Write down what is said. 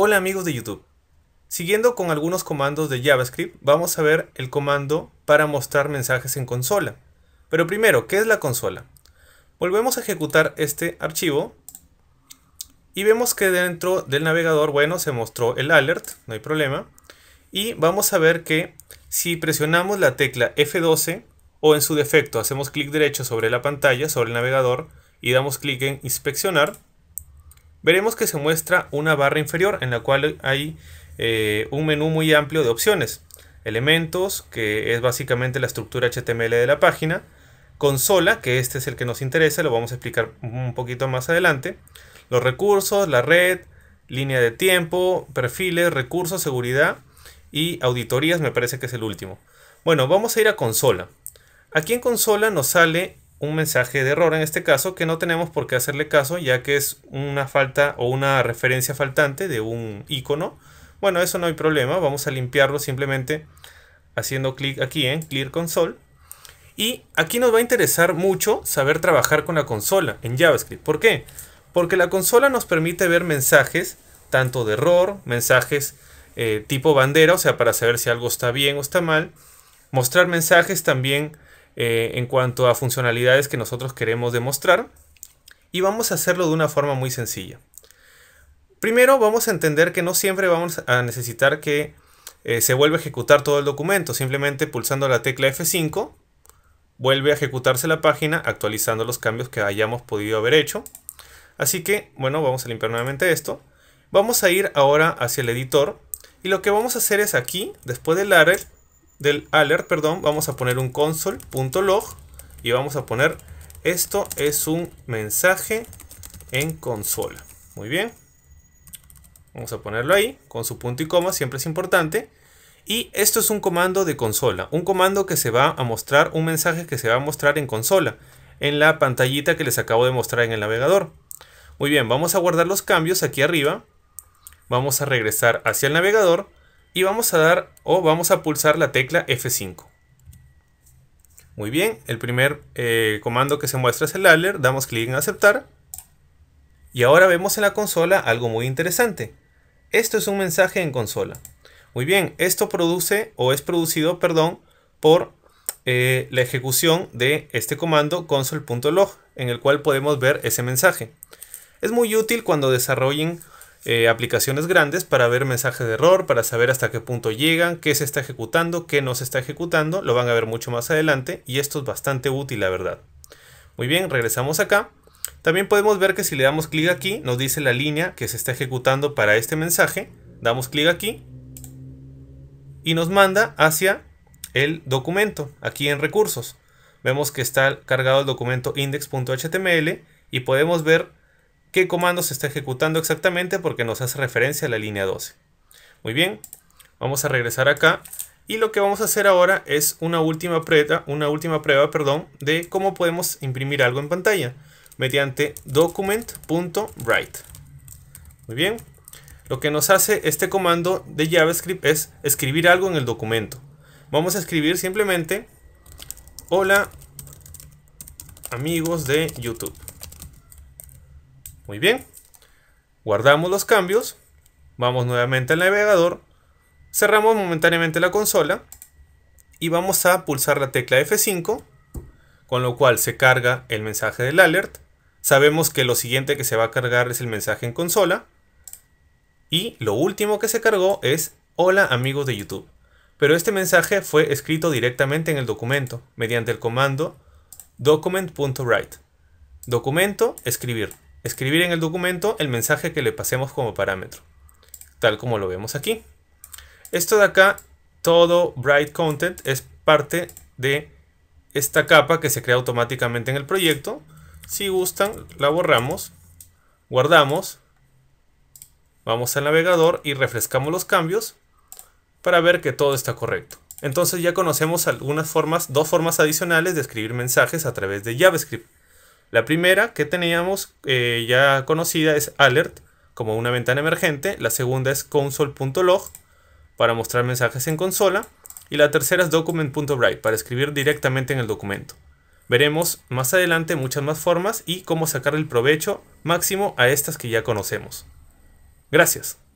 Hola amigos de YouTube. Siguiendo con algunos comandos de JavaScript, vamos a ver el comando para mostrar mensajes en consola. Pero primero, ¿qué es la consola? Volvemos a ejecutar este archivo y vemos que dentro del navegador, bueno, se mostró el alert, no hay problema. Y vamos a ver que si presionamos la tecla F12 o en su defecto hacemos clic derecho sobre la pantalla, sobre el navegador y damos clic en inspeccionar, veremos que se muestra una barra inferior en la cual hay eh, un menú muy amplio de opciones. Elementos, que es básicamente la estructura HTML de la página. Consola, que este es el que nos interesa, lo vamos a explicar un poquito más adelante. Los recursos, la red, línea de tiempo, perfiles, recursos, seguridad y auditorías me parece que es el último. Bueno, vamos a ir a consola. Aquí en consola nos sale un mensaje de error en este caso que no tenemos por qué hacerle caso ya que es una falta o una referencia faltante de un icono. Bueno, eso no hay problema, vamos a limpiarlo simplemente haciendo clic aquí en Clear Console. Y aquí nos va a interesar mucho saber trabajar con la consola en JavaScript. ¿Por qué? Porque la consola nos permite ver mensajes tanto de error, mensajes eh, tipo bandera, o sea, para saber si algo está bien o está mal. Mostrar mensajes también eh, en cuanto a funcionalidades que nosotros queremos demostrar. Y vamos a hacerlo de una forma muy sencilla. Primero vamos a entender que no siempre vamos a necesitar que eh, se vuelva a ejecutar todo el documento. Simplemente pulsando la tecla F5 vuelve a ejecutarse la página actualizando los cambios que hayamos podido haber hecho. Así que, bueno, vamos a limpiar nuevamente esto. Vamos a ir ahora hacia el editor y lo que vamos a hacer es aquí, después del Laravel, del alert, perdón, vamos a poner un console.log y vamos a poner esto es un mensaje en consola. Muy bien. Vamos a ponerlo ahí con su punto y coma, siempre es importante. Y esto es un comando de consola, un comando que se va a mostrar, un mensaje que se va a mostrar en consola, en la pantallita que les acabo de mostrar en el navegador. Muy bien, vamos a guardar los cambios aquí arriba. Vamos a regresar hacia el navegador y vamos a dar o vamos a pulsar la tecla F5. Muy bien, el primer eh, comando que se muestra es el alert, damos clic en aceptar y ahora vemos en la consola algo muy interesante. Esto es un mensaje en consola. Muy bien, esto produce o es producido, perdón, por eh, la ejecución de este comando console.log en el cual podemos ver ese mensaje. Es muy útil cuando desarrollen eh, aplicaciones grandes para ver mensajes de error, para saber hasta qué punto llegan, qué se está ejecutando, qué no se está ejecutando. Lo van a ver mucho más adelante y esto es bastante útil, la verdad. Muy bien, regresamos acá. También podemos ver que si le damos clic aquí, nos dice la línea que se está ejecutando para este mensaje. Damos clic aquí y nos manda hacia el documento, aquí en recursos. Vemos que está cargado el documento index.html y podemos ver qué comando se está ejecutando exactamente porque nos hace referencia a la línea 12. Muy bien, vamos a regresar acá y lo que vamos a hacer ahora es una última prueba, una última prueba perdón, de cómo podemos imprimir algo en pantalla mediante document.write. Muy bien, lo que nos hace este comando de JavaScript es escribir algo en el documento. Vamos a escribir simplemente hola amigos de YouTube. Muy bien. Guardamos los cambios. Vamos nuevamente al navegador. Cerramos momentáneamente la consola. Y vamos a pulsar la tecla F5. Con lo cual se carga el mensaje del alert. Sabemos que lo siguiente que se va a cargar es el mensaje en consola. Y lo último que se cargó es Hola amigos de YouTube. Pero este mensaje fue escrito directamente en el documento mediante el comando document.write. Documento, escribir escribir en el documento el mensaje que le pasemos como parámetro, tal como lo vemos aquí. Esto de acá, todo Bright Content es parte de esta capa que se crea automáticamente en el proyecto. Si gustan, la borramos, guardamos, vamos al navegador y refrescamos los cambios para ver que todo está correcto. Entonces ya conocemos algunas formas, dos formas adicionales de escribir mensajes a través de JavaScript. La primera que teníamos eh, ya conocida es alert como una ventana emergente, la segunda es console.log para mostrar mensajes en consola y la tercera es document.write para escribir directamente en el documento. Veremos más adelante muchas más formas y cómo sacar el provecho máximo a estas que ya conocemos. Gracias.